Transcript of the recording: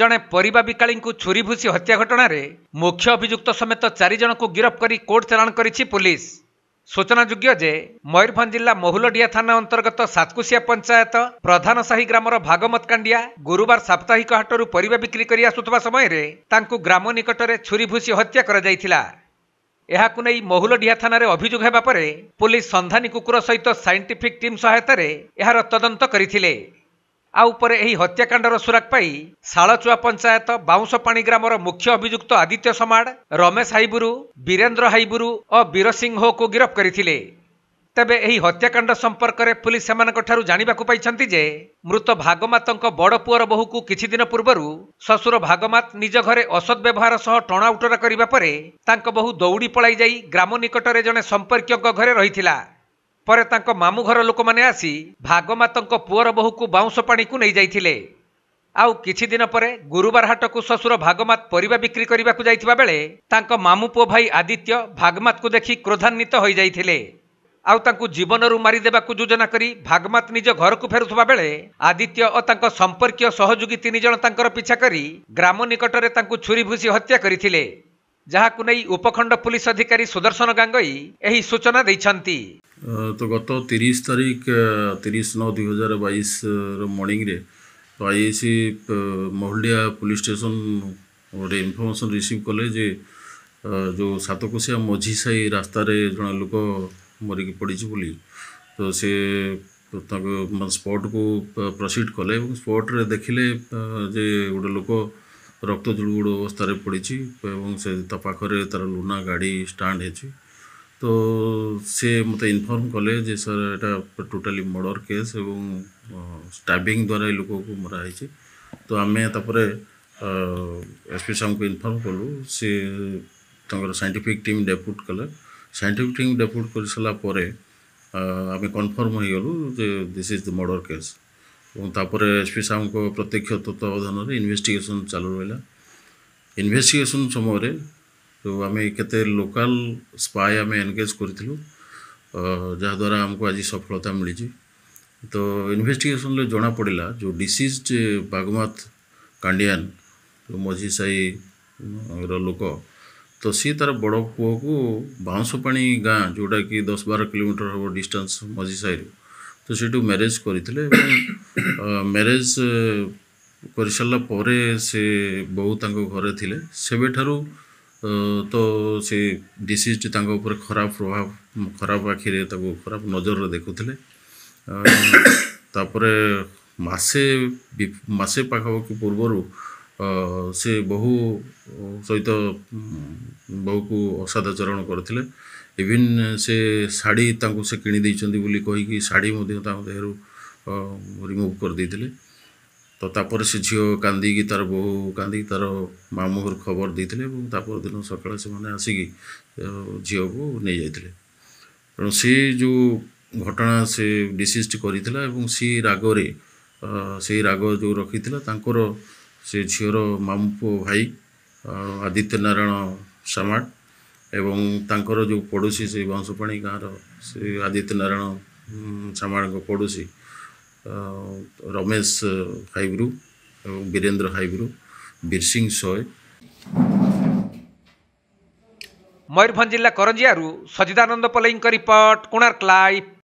ଜଣେ ପରିବା ବିକାଳୀଙ୍କୁ ଛୁରୀ ଭୁସି ହତ୍ୟା ଘଟଣାରେ ମୁଖ୍ୟ ଅଭିଯୁକ୍ତ ସମେତ ଚାରି ଜଣଙ୍କୁ ଗିରଫ କରି କୋର୍ଟ ଚାଲାଣ କରିଛି ପୁଲିସ୍ ସୂଚନାଯୋଗ୍ୟ ଯେ ମୟୂରଭଞ୍ଜ ଜିଲ୍ଲା ମହୁଲଡିଆ ଥାନା ଅନ୍ତର୍ଗତ ସାତକୁଶିଆ ପଞ୍ଚାୟତ ପ୍ରଧାନ ସାହି ଗ୍ରାମର ଭାଗବତ କାଣ୍ଡିଆ ଗୁରୁବାର ସାପ୍ତାହିକ ହାଟରୁ ପରିବା ବିକ୍ରି କରି ଆସୁଥିବା ସମୟରେ ତାଙ୍କୁ ଗ୍ରାମ ନିକଟରେ ଛୁରୀ ଭୁସି ହତ୍ୟା କରାଯାଇଥିଲା ଏହାକୁ ନେଇ ମହୁଲଡିହା ଥାନାରେ ଅଭିଯୋଗ ହେବା ପରେ ପୁଲିସ୍ ସନ୍ଧାନୀ କୁକୁର ସହିତ ସାଇଣ୍ଟିଫିକ୍ ଟିମ୍ ସହାୟତାରେ ଏହାର ତଦନ୍ତ କରିଥିଲେ ଆଉ ଉପରେ ଏହି ହତ୍ୟାକାଣ୍ଡର ସୁରାକ ପାଇ ଶାଳଚୁଆ ପଞ୍ଚାୟତ ବାଉଁଶପାଣି ଗ୍ରାମର ମୁଖ୍ୟ ଅଭିଯୁକ୍ତ ଆଦିତ୍ୟ ସମାଡ ରମେଶ ହାଇବୁରୁ ବୀରେନ୍ଦ୍ର ହାଇବୁରୁ ଓ ବୀର ସିଂହକୁ ଗିରଫ କରିଥିଲେ ତେବେ ଏହି ହତ୍ୟାକାଣ୍ଡ ସମ୍ପର୍କରେ ପୁଲିସ୍ ସେମାନଙ୍କଠାରୁ ଜାଣିବାକୁ ପାଇଛନ୍ତି ଯେ ମୃତ ଭାଗମାତଙ୍କ ବଡ଼ ପୁଅର ବୋହୂକୁ କିଛିଦିନ ପୂର୍ବରୁ ଶ୍ୱଶୁର ଭାଗମାତ ନିଜ ଘରେ ଅସତ ବ୍ୟବହାର ସହ ଟଣାଉଟରା କରିବା ପରେ ତାଙ୍କ ବୋହୂ ଦୌଡ଼ି ପଳାଇଯାଇ ଗ୍ରାମ ନିକଟରେ ଜଣେ ସମ୍ପର୍କୀୟଙ୍କ ଘରେ ରହିଥିଲା ପରେ ତାଙ୍କ ମାମୁଘର ଲୋକମାନେ ଆସି ଭାଗମାତଙ୍କ ପୁଅର ବୋହୂକୁ ବାଉଁଶ ପାଣିକୁ ନେଇଯାଇଥିଲେ ଆଉ କିଛି ଦିନ ପରେ ଗୁରୁବାର ହାଟକୁ ଶ୍ୱଶୁର ଭାଗମାତ ପରିବା ବିକ୍ରି କରିବାକୁ ଯାଇଥିବା ବେଳେ ତାଙ୍କ ମାମୁ ପୁଅ ଭାଇ ଆଦିତ୍ୟ ଭାଗମାତକୁ ଦେଖି କ୍ରୋଧାନ୍ୱିତ ହୋଇଯାଇଥିଲେ ଆଉ ତାଙ୍କୁ ଜୀବନରୁ ମାରିଦେବାକୁ ଯୋଜନା କରି ଭାଗମାତ ନିଜ ଘରକୁ ଫେରୁଥିବା ବେଳେ ଆଦିତ୍ୟ ଓ ତାଙ୍କ ସମ୍ପର୍କୀୟ ସହଯୋଗୀ ତିନି ଜଣ ତାଙ୍କର ପିଛା କରି ଗ୍ରାମ ନିକଟରେ ତାଙ୍କୁ ଛୁରୀ ଭୁସି ହତ୍ୟା କରିଥିଲେ जहाँ को उपखंड पुलिस अधिकारी सुदर्शन गांगई सूचना दे तो गत तीस तारीख तीस नौ दुई हजार बैस मर्णिंग तो आईएस महुलिया पुलिस स्टेशन गोटे इनफर्मेसन रिसीव कले जो सतकोशिया मझी साई रास्त जन लोक मरिक पड़ी बोली तो सी स्पट को प्रोसीड कले स्पट्रे देखिले गोटे लोक ରକ୍ତ ଜୁଳୁଗୁଡ଼ ଅବସ୍ଥାରେ ପଡ଼ିଛି ଏବଂ ସେ ତା ପାଖରେ ତା'ର ଲୁନା ଗାଡ଼ି ଷ୍ଟାଣ୍ଡ ହେଇଛି ତ ସେ ମୋତେ ଇନଫର୍ମ କଲେ ଯେ ସାର୍ ଏଇଟା ଟୋଟାଲି ମର୍ଡ଼ର କେସ୍ ଏବଂ ଷ୍ଟାବିଂ ଦ୍ୱାରା ଏ ଲୋକକୁ ମରା ହେଇଛି ତ ଆମେ ତାପରେ ଏସ୍ପି ସାର୍ଙ୍କୁ ଇନଫର୍ମ କଲୁ ସେ ତାଙ୍କର ସାଇଣ୍ଟିଫିକ୍ ଟିମ୍ ଡେପୁଟ୍ କଲେ ସାଇଣ୍ଟିଫିକ୍ ଟିମ୍ ଡେପୁଟ୍ କରିସାରିଲା ପରେ ଆମେ କନଫର୍ମ ହୋଇଗଲୁ ଯେ this is the murder case এবং তারপরে এসপি সাহেবଙ୍କ প্রତ୍ୟକ୍ଷ তত্ত্ୱାବଧାନରେ ଇନଭେଷ୍ଟିଗେସନ୍ ଚାଲୁ ରହିଲା ଇନଭେଷ୍ଟିଗେସନ୍ ସମୟରେ ଯେଉଁ ଆମେ କେତେ ଲୋକାଲ୍ ସ୍ପାଏ ଆମେ ଏନଗେଜ୍ କରିଥିଲୁ ଯାହାଦ୍ୱାରା ଆମକୁ ଆଜି ସଫଳତା ମିଳିଛି ତ ଇନଭେଷ୍ଟିଗେସନ୍ରେ ଜଣାପଡ଼ିଲା ଯେଉଁ ଡିସିଜ୍ ବାଗମାତ କାଣ୍ଡିଆନ୍ ଯେଉଁ ମଝି ସାହିର ଲୋକ ତ ସିଏ ତା'ର ବଡ଼ ପୁଅକୁ ବାଉଁଶପାଣି ଗାଁ ଯେଉଁଟାକି ଦଶ ବାର କିଲୋମିଟର ହେବ ଡିଷ୍ଟାନ୍ସ ମଝି ସାହିରୁ ତ ସେଇଠୁ ମ୍ୟାରେଜ୍ କରିଥିଲେ ଏବଂ ମ୍ୟାରେଜ୍ କରିସାରିଲା ପରେ ସେ ବୋଉ ତାଙ୍କ ଘରେ ଥିଲେ ସେବେଠାରୁ ତ ସେ ଡିସିଜ୍ଟି ତାଙ୍କ ଉପରେ ଖରାପ ପ୍ରଭାବ ଖରାପ ଆଖିରେ ତାକୁ ଖରାପ ନଜରରେ ଦେଖୁଥିଲେ ତାପରେ ମାସେ ମାସେ ପାଖାପାଖି ପୂର୍ବରୁ ସେ ବହୁ ସହିତ ବହୁକୁ ଅସଦାଚରଣ କରିଥିଲେ ଇଭିନ୍ ସେ ଶାଢ଼ୀ ତାଙ୍କୁ ସେ କିଣି ଦେଇଛନ୍ତି ବୋଲି କହିକି ଶାଢ଼ୀ ମଧ୍ୟ ତାଙ୍କ ଦେହରୁ ରିମୁଭ୍ କରିଦେଇଥିଲେ ତ ତାପରେ ସେ ଝିଅ କାନ୍ଦିକି ତା'ର ବୋହୁ କାନ୍ଦିକି ତା'ର ମାମୁଁ ଖବର ଦେଇଥିଲେ ଏବଂ ତା'ପର ଦିନ ସକାଳେ ସେମାନେ ଆସିକି ଝିଅକୁ ନେଇଯାଇଥିଲେ ତେଣୁ ସେ ଯେଉଁ ଘଟଣା ସେ ଡିସିଜ୍ କରିଥିଲା ଏବଂ ସେ ରାଗରେ ସେଇ ରାଗ ଯେଉଁ ରଖିଥିଲା ତାଙ୍କର ସେ ଝିଅର ମାମୁଁ ପୁଅ ଭାଇ ଆଦିତ୍ୟ ନାରାୟଣ ସାମାଟ ଏବଂ ତାଙ୍କର ଯେଉଁ ପଡ଼ୋଶୀ ସେଇ ବଂଶପାଣି ଗାଁର ସେ ଆଦିତ୍ୟ ନାରାୟଣ ସାମାଟଙ୍କ ପଡ଼ୋଶୀ ରମେଶ ହାଇବ୍ରୁ ଏବଂ ବୀରେନ୍ଦ୍ର ହାଇବ୍ରୁ ବିରସିଂ ସୟ ମୟୂରଭଞ୍ଜ ଜିଲ୍ଲା କରଞ୍ଜିଆରୁ ସଚିଦାନନ୍ଦ ପଲେଇଙ୍କ ରିପୋର୍ଟ କୋଣାର୍କ ଲାଇଭ୍